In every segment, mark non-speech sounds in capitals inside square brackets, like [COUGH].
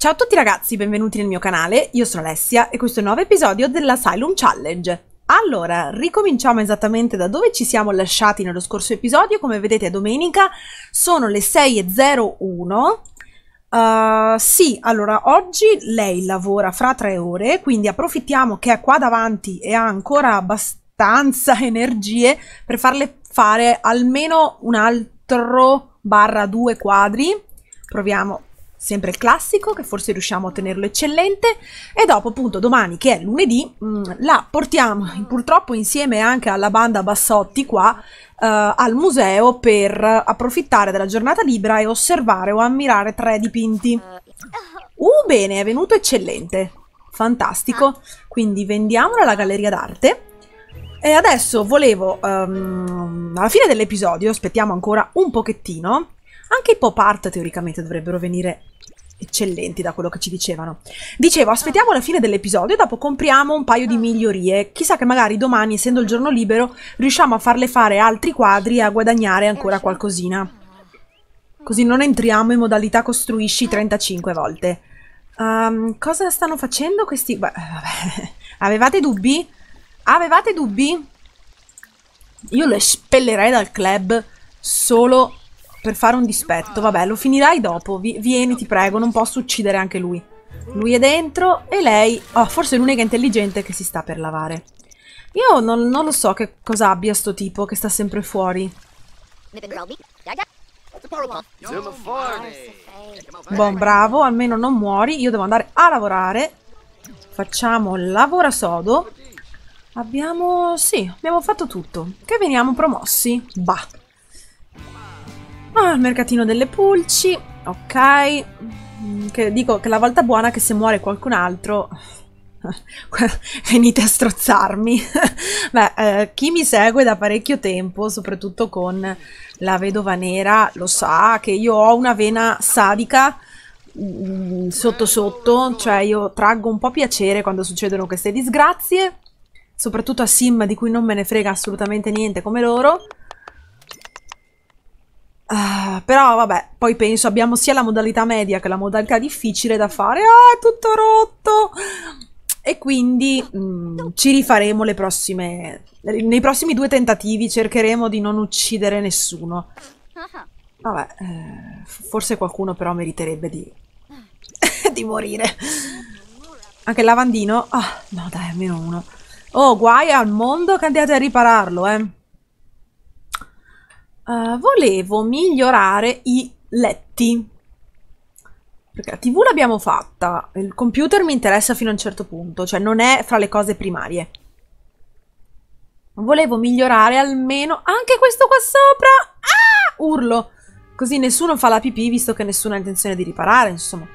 Ciao a tutti ragazzi, benvenuti nel mio canale, io sono Alessia e questo è un nuovo episodio dell'Asylum Challenge. Allora, ricominciamo esattamente da dove ci siamo lasciati nello scorso episodio, come vedete è domenica, sono le 6.01 Uh, sì, allora oggi lei lavora fra tre ore, quindi approfittiamo che è qua davanti e ha ancora abbastanza [LAUGHS] energie per farle fare almeno un altro barra due quadri. Proviamo sempre il classico che forse riusciamo a tenerlo eccellente e dopo appunto domani che è lunedì mm, la portiamo [LAUGHS] purtroppo insieme anche alla banda Bassotti qua eh, al museo per approfittare della giornata libera e osservare o ammirare tre dipinti uh bene è venuto eccellente fantastico ah. quindi vendiamola alla galleria d'arte e adesso volevo, um, alla fine dell'episodio, aspettiamo ancora un pochettino, anche i pop art teoricamente dovrebbero venire eccellenti da quello che ci dicevano. Dicevo, aspettiamo la fine dell'episodio e dopo compriamo un paio di migliorie. Chissà che magari domani, essendo il giorno libero, riusciamo a farle fare altri quadri e a guadagnare ancora qualcosina. Così non entriamo in modalità costruisci 35 volte. Um, cosa stanno facendo questi... Beh, [LAUGHS] vabbè. Avevate dubbi? Avevate dubbi? Io lo espellerei dal club solo per fare un dispetto. Vabbè, lo finirai dopo. Vi vieni, ti prego, non posso uccidere anche lui. Lui è dentro e lei... Oh, forse è l'unica intelligente che si sta per lavare. Io non, non lo so che cosa abbia sto tipo che sta sempre fuori. Buon bravo, almeno non muori. Io devo andare a lavorare. Facciamo lavora sodo. Abbiamo... sì, abbiamo fatto tutto. Che veniamo promossi. Bah. Ah, il mercatino delle pulci. Ok. Mm, che dico che la volta buona che se muore qualcun altro... [LAUGHS] Venite a strozzarmi. [LAUGHS] Beh, eh, chi mi segue da parecchio tempo, soprattutto con la vedova nera, lo sa che io ho una vena sadica mm, sotto sotto, cioè io traggo un po' piacere quando succedono queste disgrazie soprattutto a Sim di cui non me ne frega assolutamente niente come loro. Uh, però vabbè, poi penso abbiamo sia la modalità media che la modalità difficile da fare. Ah, è tutto rotto! E quindi mh, mm, ci rifaremo le prossime... Nei prossimi due tentativi cercheremo di non uccidere nessuno. Vabbè, eh, forse qualcuno però meriterebbe di... [LAUGHS] di morire. Anche il lavandino... Ah, no dai, almeno uno. Oh, guai al mondo che andiate a ripararlo, eh. Uh, volevo migliorare i letti. Perché la TV l'abbiamo fatta, il computer mi interessa fino a un certo punto, cioè non è fra le cose primarie. Volevo migliorare almeno anche questo qua sopra. Ah! Urlo. Così nessuno fa la pipì visto che nessuno ha intenzione di riparare, insomma.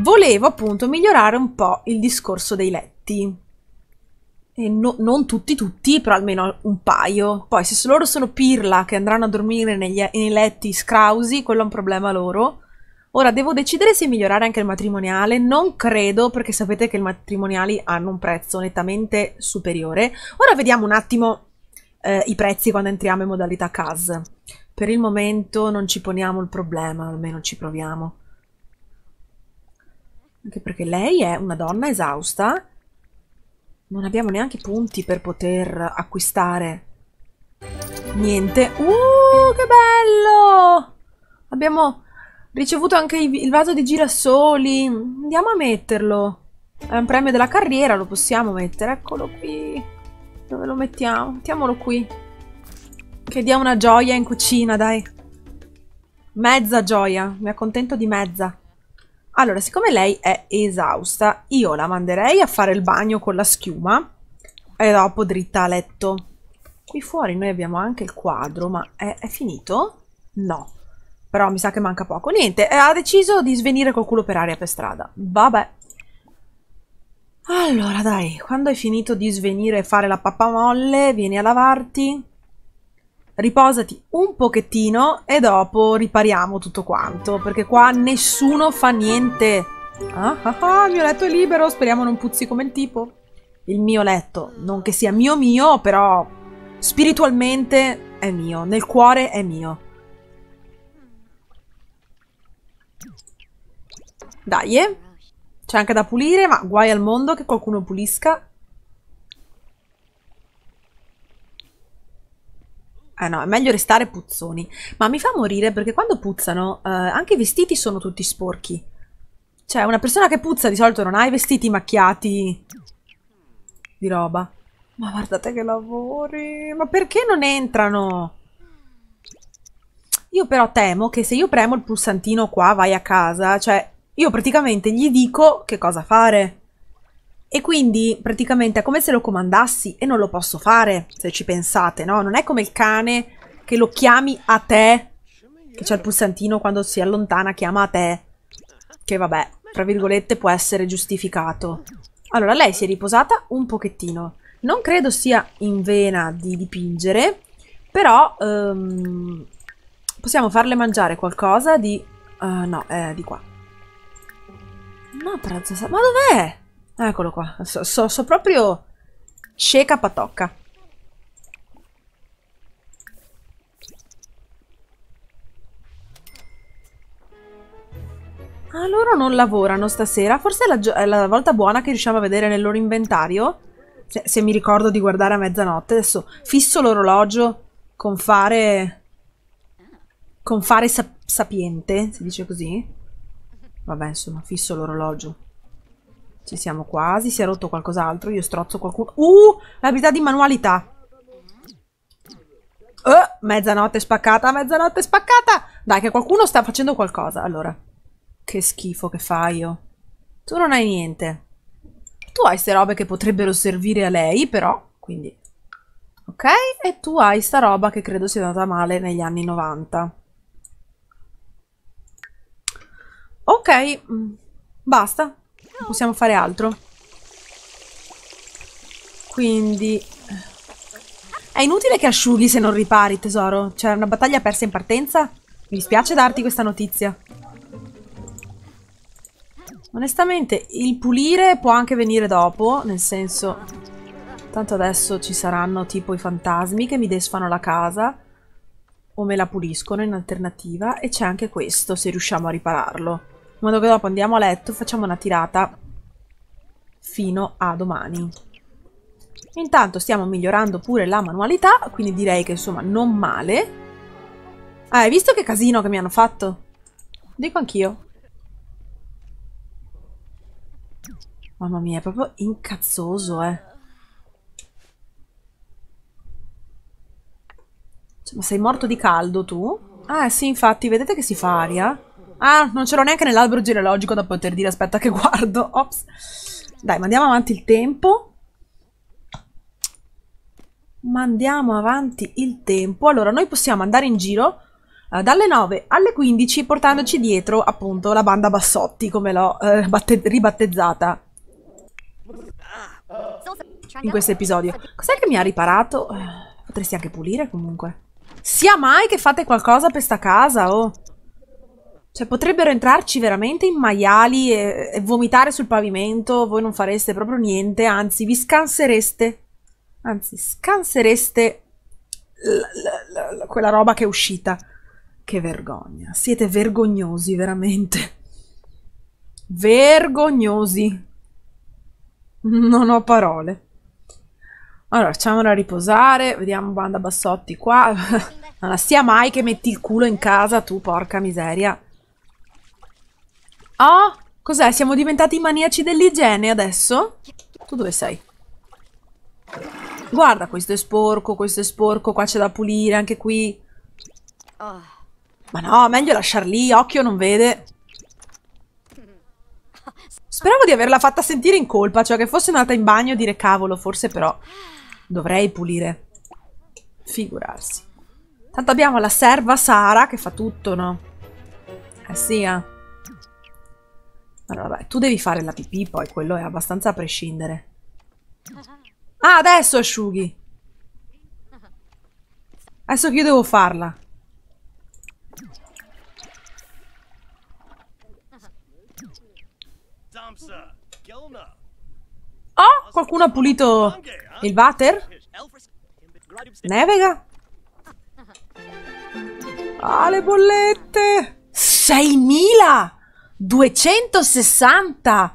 Volevo appunto migliorare un po' il discorso dei letti. No, non tutti, tutti, però almeno un paio. Poi, se loro sono pirla che andranno a dormire negli, nei letti scrausi, quello è un problema loro. Ora, devo decidere se migliorare anche il matrimoniale. Non credo, perché sapete che i matrimoniali hanno un prezzo nettamente superiore. Ora vediamo un attimo eh, i prezzi quando entriamo in modalità CAS. Per il momento non ci poniamo il problema, almeno ci proviamo. Anche perché lei è una donna esausta non abbiamo neanche punti per poter acquistare niente. Uh, che bello! Abbiamo ricevuto anche il vaso di girasoli. Andiamo a metterlo. È un premio della carriera, lo possiamo mettere. Eccolo qui. Dove lo mettiamo? Mettiamolo qui. Che dia una gioia in cucina, dai. Mezza gioia. Mi accontento di mezza. Allora, siccome lei è esausta, io la manderei a fare il bagno con la schiuma e dopo dritta a letto. Qui fuori noi abbiamo anche il quadro, ma è, è finito? No. Però mi sa che manca poco. Niente, eh, ha deciso di svenire col culo per aria per strada. Vabbè. Allora, dai, quando hai finito di svenire e fare la pappa molle, vieni a lavarti riposati un pochettino e dopo ripariamo tutto quanto, perché qua nessuno fa niente. Ah ah ah, il mio letto è libero, speriamo non puzzi come il tipo. Il mio letto, non che sia mio mio, però spiritualmente è mio, nel cuore è mio. Dai, eh? C'è anche da pulire, ma guai al mondo che qualcuno pulisca. Eh no, è meglio restare puzzoni. Ma mi fa morire perché quando puzzano eh, anche i vestiti sono tutti sporchi. Cioè, una persona che puzza di solito non ha i vestiti macchiati di roba. Ma guardate che lavori! Ma perché non entrano? Io però temo che se io premo il pulsantino qua vai a casa, cioè io praticamente gli dico che cosa fare. E quindi praticamente è come se lo comandassi e non lo posso fare, se ci pensate, no? Non è come il cane che lo chiami a te, che c'è il pulsantino quando si allontana, chiama a te, che vabbè, tra virgolette può essere giustificato. Allora, lei si è riposata un pochettino. Non credo sia in vena di dipingere, però um, possiamo farle mangiare qualcosa di... Uh, no, è eh, di qua. No, trazza... Ma dov'è? Eccolo qua. So, so, so proprio cieca patocca. Ah, loro non lavorano stasera. Forse è la, è la volta buona che riusciamo a vedere nel loro inventario. Se, se mi ricordo di guardare a mezzanotte. Adesso fisso l'orologio con fare... Con fare sap sapiente, si dice così. Vabbè, insomma, fisso l'orologio. Ci siamo quasi, si è rotto qualcos'altro, io strozzo qualcuno. Uh, l'abilità di manualità. Oh, mezzanotte spaccata, mezzanotte spaccata. Dai, che qualcuno sta facendo qualcosa, allora. Che schifo che fa io. Tu non hai niente. Tu hai ste robe che potrebbero servire a lei, però, quindi... Ok? E tu hai sta roba che credo sia andata male negli anni 90. Ok, mm, basta. Non possiamo fare altro. Quindi... Eh, è inutile che asciughi se non ripari, tesoro. C'è cioè, una battaglia persa in partenza. Mi dispiace darti questa notizia. Onestamente, il pulire può anche venire dopo, nel senso... Tanto adesso ci saranno tipo i fantasmi che mi desfano la casa o me la puliscono in alternativa e c'è anche questo se riusciamo a ripararlo in modo che dopo andiamo a letto, e facciamo una tirata fino a domani. Intanto stiamo migliorando pure la manualità, quindi direi che insomma non male. Ah, hai visto che casino che mi hanno fatto? Dico anch'io. Mamma mia, è proprio incazzoso, eh. Cioè, ma sei morto di caldo tu? Ah, sì, infatti, vedete che si fa aria? Ah, non ce l'ho neanche nell'albero genealogico da poter dire. Aspetta che guardo. Ops. Dai, mandiamo avanti il tempo. Mandiamo avanti il tempo. Allora, noi possiamo andare in giro eh, dalle 9 alle 15 portandoci dietro, appunto, la banda Bassotti, come l'ho eh, ribattezzata in questo episodio. Cos'è che mi ha riparato? Eh, potresti anche pulire, comunque. Sia mai che fate qualcosa per sta casa, oh. Cioè, potrebbero entrarci veramente in maiali e, e, vomitare sul pavimento, voi non fareste proprio niente, anzi, vi scansereste. Anzi, scansereste la, la, la, quella roba che è uscita. Che vergogna. Siete vergognosi, veramente. Vergognosi. Non ho parole. Allora, facciamola riposare. Vediamo banda bassotti qua. Non la [LAUGHS] sia mai che metti il culo in casa, tu, porca miseria. Oh, cos'è? Siamo diventati maniaci dell'igiene adesso? Tu dove sei? Guarda, questo è sporco, questo è sporco, qua c'è da pulire, anche qui. Ma no, meglio lasciar lì, occhio non vede. Speravo di averla fatta sentire in colpa, cioè che fosse andata in bagno e dire cavolo, forse però dovrei pulire. Figurarsi. Tanto abbiamo la serva Sara che fa tutto, no? Eh sì, eh. Allora, vabbè, tu devi fare la pipì, poi quello è abbastanza a prescindere. Ah, adesso asciughi! Adesso che io devo farla. Oh, qualcuno ha pulito il water? Nevega? Ah, le bollette! 6.000! 260!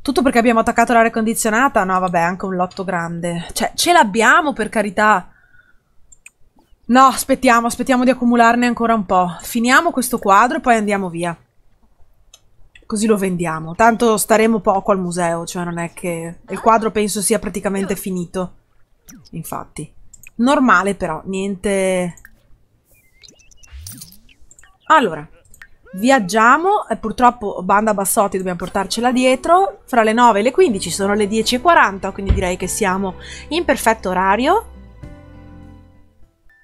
Tutto perché abbiamo attaccato l'aria condizionata? No, vabbè, anche un lotto grande. Cioè, ce l'abbiamo, per carità! No, aspettiamo, aspettiamo di accumularne ancora un po'. Finiamo questo quadro e poi andiamo via. Così lo vendiamo. Tanto staremo poco al museo, cioè non è che... Il quadro penso sia praticamente finito. Infatti. Normale però, niente... Allora, viaggiamo purtroppo Banda Bassotti dobbiamo portarcela dietro fra le 9 e le 15 sono le 10.40 quindi direi che siamo in perfetto orario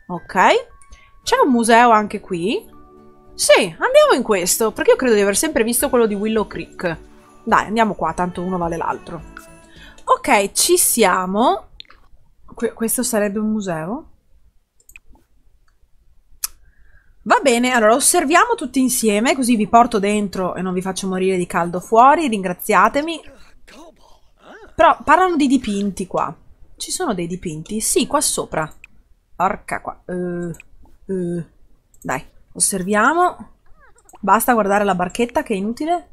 ok c'è un museo anche qui sì andiamo in questo perché io credo di aver sempre visto quello di Willow Creek dai andiamo qua tanto uno vale l'altro ok ci siamo Qu questo sarebbe un museo Va bene, allora osserviamo tutti insieme, così vi porto dentro e non vi faccio morire di caldo fuori, ringraziatemi. Però parlano di dipinti qua. Ci sono dei dipinti? Sì, qua sopra. Porca qua. Uh, uh. Dai, osserviamo. Basta guardare la barchetta che è inutile.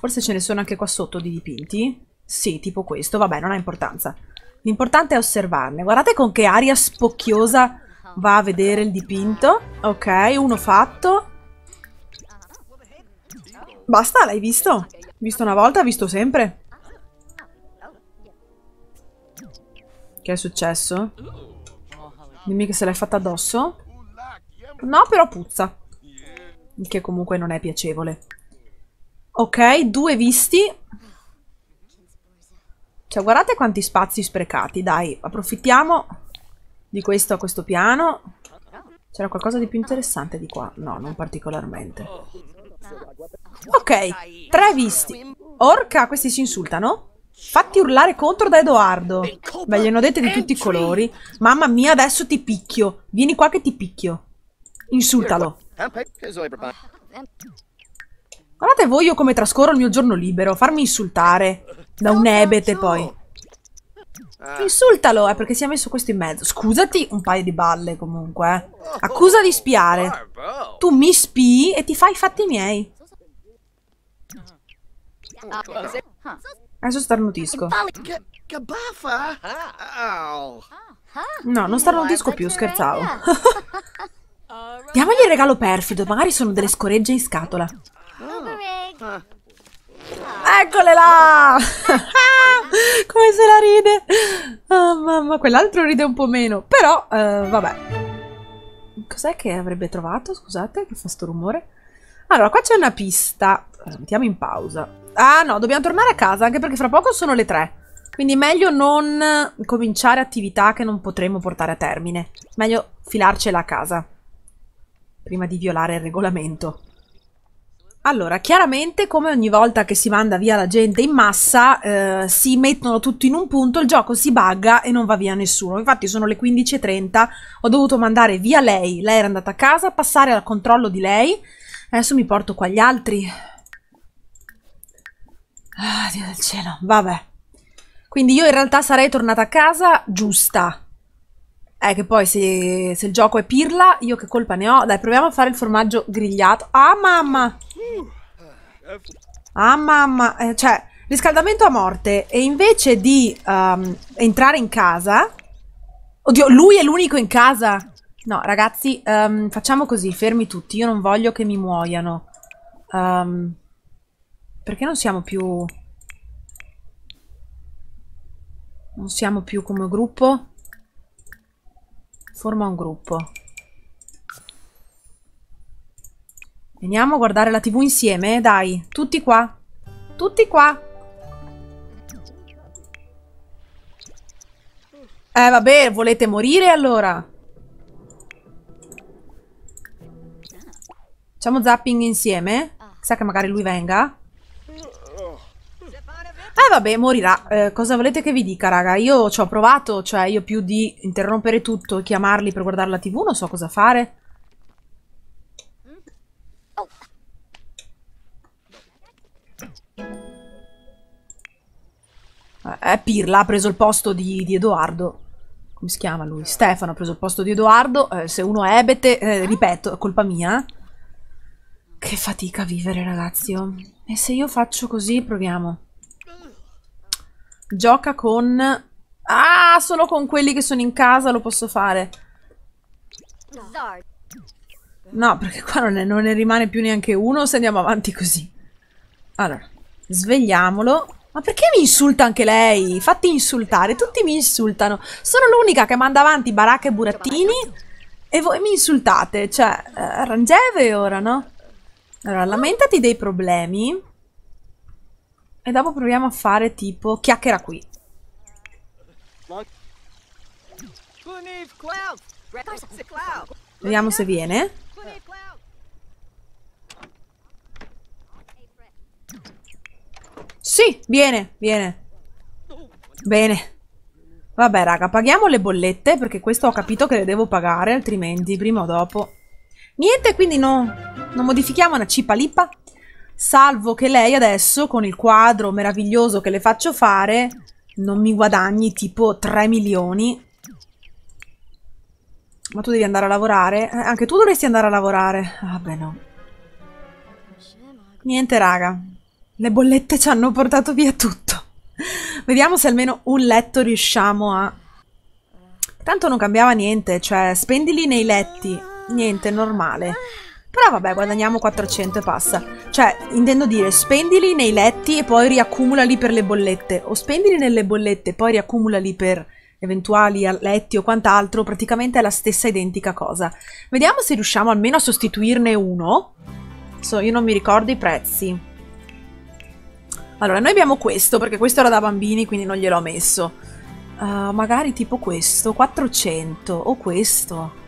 Forse ce ne sono anche qua sotto di dipinti. Sì, tipo questo, vabbè, non ha importanza. L'importante è osservarne. Guardate con che aria spocchiosa va a vedere il dipinto. Ok, uno fatto. Basta, l'hai visto? Visto una volta, visto sempre. Che è successo? Dimmi che se l'hai fatta addosso. No, però puzza. Che comunque non è piacevole. Ok, due visti. Cioè, guardate quanti spazi sprecati, dai, approfittiamo di questo a questo piano. C'era qualcosa di più interessante di qua? No, non particolarmente. Ok, tre visti. Orca, questi si insultano? Fatti urlare contro da Edoardo. Beh, gli hanno dette di tutti i colori. Mamma mia, adesso ti picchio. Vieni qua che ti picchio. Insultalo. Guardate voi io come trascorro il mio giorno libero. Farmi insultare. Da un ebete poi. Eh. Insultalo, eh, perché si è messo questo in mezzo. Scusati un paio di balle, comunque. Eh. Accusa di spiare. Eh, tu mi spii e ti fai i fatti miei. Adesso starnutisco. No, non starnutisco più, scherzavo. [LAUGHS] Diamogli il regalo perfido, magari sono delle scoregge in scatola. Ah. Eccole là! [LAUGHS] Come se la ride! Oh, mamma, quell'altro ride un po' meno. Però, eh, vabbè. Cos'è che avrebbe trovato? Scusate, che fa sto rumore. Allora, qua c'è una pista. La mettiamo in pausa. Ah, no, dobbiamo tornare a casa, anche perché fra poco sono le tre. Quindi meglio non cominciare attività che non potremo portare a termine. Meglio filarcela a casa. Prima di violare il regolamento. Allora, chiaramente come ogni volta che si manda via la gente in massa, eh, si mettono tutti in un punto, il gioco si bugga e non va via nessuno. Infatti sono le 15.30, ho dovuto mandare via lei, lei era andata a casa, passare al controllo di lei. Adesso mi porto qua gli altri. Ah, Dio del cielo, vabbè. Quindi io in realtà sarei tornata a casa giusta, eh, che poi se, se, il gioco è pirla, io che colpa ne ho? Dai, proviamo a fare il formaggio grigliato. Ah, mamma! Ah, mamma! Eh, cioè, riscaldamento a morte. E invece di um, entrare in casa... Oddio, lui è l'unico in casa! No, ragazzi, um, facciamo così, fermi tutti. Io non voglio che mi muoiano. Um, perché non siamo più... Non siamo più come gruppo? Forma un gruppo. Veniamo a guardare la tv insieme, eh, dai. Tutti qua. Tutti qua. Eh vabbè, volete morire allora? Facciamo zapping insieme? Chissà che magari lui venga vabbè, morirà. Eh, cosa volete che vi dica, raga? Io ci ho provato, cioè io più di interrompere tutto e chiamarli per guardare la tv, non so cosa fare. Eh, Pirla ha preso il posto di, di, Edoardo. Come si chiama lui? Stefano ha preso il posto di Edoardo. Eh, se uno è ebete, eh, ripeto, è colpa mia. Che fatica a vivere, ragazzi. Oh, e se io faccio così, proviamo. Gioca con... Ah, solo con quelli che sono in casa lo posso fare. No, perché qua non ne, non ne rimane più neanche uno se andiamo avanti così. Allora, svegliamolo. Ma perché mi insulta anche lei? Fatti insultare, tutti mi insultano. Sono l'unica che manda avanti baracca e burattini e voi mi insultate. Cioè, eh, rangeve ora, no? Allora, lamentati dei problemi. E dopo proviamo a fare tipo chiacchiera qui. Vediamo se viene. Sì, viene, viene. Bene. Vabbè, raga, paghiamo le bollette, perché questo ho capito che le devo pagare, altrimenti, prima o dopo... Niente, quindi no, non modifichiamo una cipa lipa? salvo che lei adesso, con il quadro meraviglioso che le faccio fare, non mi guadagni tipo 3 milioni. Ma tu devi andare a lavorare? Eh, anche tu dovresti andare a lavorare. Vabbè, ah, no. Niente, raga. Le bollette ci hanno portato via tutto. Vediamo se almeno un letto riusciamo a... Tanto non cambiava niente, cioè spendili nei letti. Niente, normale. Però vabbè, guadagniamo 400 e passa. Cioè, intendo dire, spendili nei letti e poi riaccumulali per le bollette. O spendili nelle bollette e poi riaccumulali per eventuali letti o quant'altro. Praticamente è la stessa identica cosa. Vediamo se riusciamo almeno a sostituirne uno. So, io non mi ricordo i prezzi. Allora, noi abbiamo questo, perché questo era da bambini, quindi non gliel'ho messo. Uh, magari tipo questo, 400, o questo.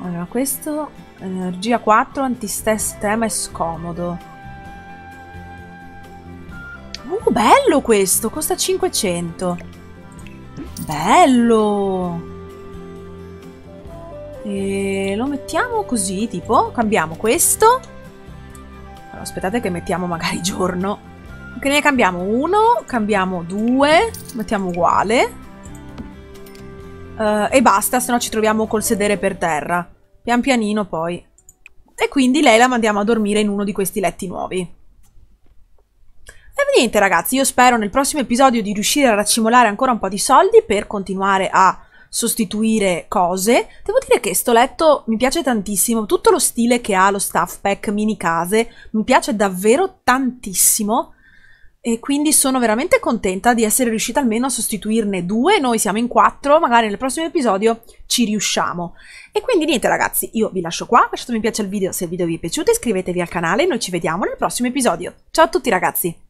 Allora, questo, energia 4, anti antistress tema è scomodo. Uh, bello questo, costa 500. Bello! E lo mettiamo così, tipo, cambiamo questo. Allora, aspettate che mettiamo magari giorno. Che ne cambiamo uno, cambiamo due, mettiamo uguale. Uh, e basta, se no ci troviamo col sedere per terra. Pian pianino poi. E quindi lei la mandiamo a dormire in uno di questi letti nuovi. E niente ragazzi, io spero nel prossimo episodio di riuscire a raccimolare ancora un po' di soldi per continuare a sostituire cose. Devo dire che sto letto mi piace tantissimo, tutto lo stile che ha lo staff pack mini case mi piace davvero tantissimo e quindi sono veramente contenta di essere riuscita almeno a sostituirne due, noi siamo in quattro, magari nel prossimo episodio ci riusciamo. E quindi niente ragazzi, io vi lascio qua, lasciate un piace al video se il video vi è piaciuto, iscrivetevi al canale e noi ci vediamo nel prossimo episodio. Ciao a tutti ragazzi!